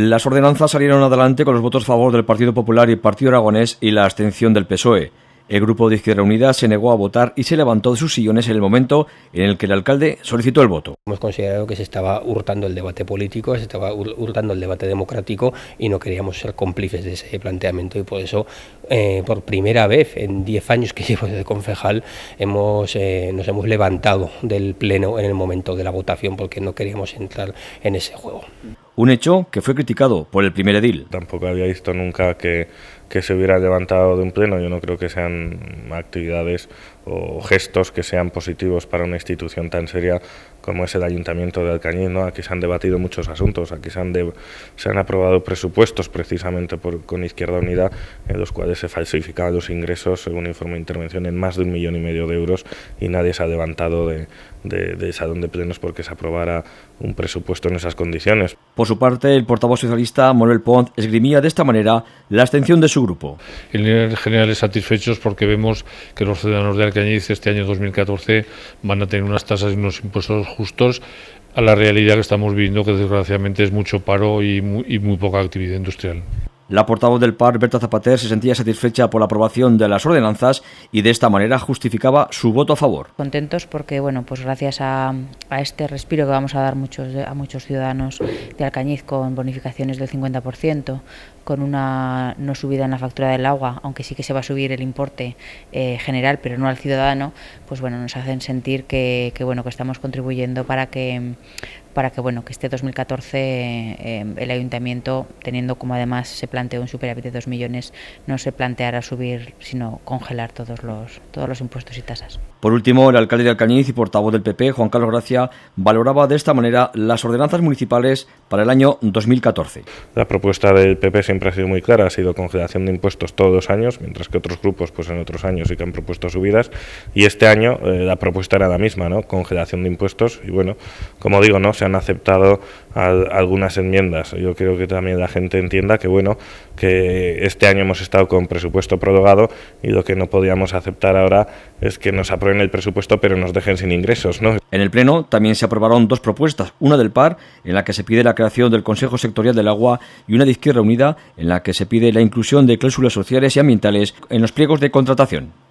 Las ordenanzas salieron adelante con los votos a favor del Partido Popular y Partido Aragonés y la abstención del PSOE. El grupo de Izquierda Unida se negó a votar y se levantó de sus sillones en el momento en el que el alcalde solicitó el voto. Hemos considerado que se estaba hurtando el debate político, se estaba hurtando el debate democrático y no queríamos ser cómplices de ese planteamiento y por eso, eh, por primera vez en 10 años que llevo de concejal, hemos, eh, nos hemos levantado del pleno en el momento de la votación porque no queríamos entrar en ese juego un hecho que fue criticado por el primer edil. Tampoco había visto nunca que, que se hubiera levantado de un pleno, yo no creo que sean actividades o gestos que sean positivos para una institución tan seria como es el Ayuntamiento de Alcañiz. ¿no? Aquí se han debatido muchos asuntos, aquí se han, se han aprobado presupuestos precisamente con Izquierda Unida, en los cuales se falsificaban los ingresos, según informe de intervención, en más de un millón y medio de euros y nadie se ha levantado de, de, de salón de plenos porque se aprobara un presupuesto en esas condiciones. Por su parte, el portavoz socialista Manuel Pont esgrimía de esta manera la abstención de su grupo. En general generales satisfechos porque vemos que los ciudadanos de que añade este año 2014 van a tener unas tasas y unos impuestos justos a la realidad que estamos viviendo, que desgraciadamente es mucho paro y muy poca actividad industrial. La portavoz del PAR, Berta Zapater, se sentía satisfecha por la aprobación de las ordenanzas y de esta manera justificaba su voto a favor. Contentos porque, bueno, pues gracias a, a este respiro que vamos a dar muchos, a muchos ciudadanos de Alcañiz con bonificaciones del 50%, con una no subida en la factura del agua, aunque sí que se va a subir el importe eh, general, pero no al ciudadano, pues bueno, nos hacen sentir que, que, bueno, que estamos contribuyendo para que para que bueno que este 2014 em, el ayuntamiento teniendo como además se planteó un superávit de 2 millones no se planteara subir sino congelar todos los todos los impuestos y tasas. Por último, el alcalde de Alcañiz y portavoz del PP, Juan Carlos Gracia, valoraba de esta manera las ordenanzas municipales para el año 2014. La propuesta del PP siempre ha sido muy clara, ha sido congelación de impuestos todos los años, mientras que otros grupos pues en otros años sí que han propuesto subidas y este año eh, la propuesta era la misma, ¿no? Congelación de impuestos y bueno, como digo, no han aceptado algunas enmiendas. Yo creo que también la gente entienda que bueno, que este año hemos estado con presupuesto prorrogado y lo que no podíamos aceptar ahora es que nos aprueben el presupuesto pero nos dejen sin ingresos. En el Pleno también se aprobaron dos propuestas, una del PAR en la que se pide la creación del Consejo Sectorial del Agua y una de Izquierda Unida en la que se pide la inclusión de cláusulas sociales y ambientales en los pliegos de contratación.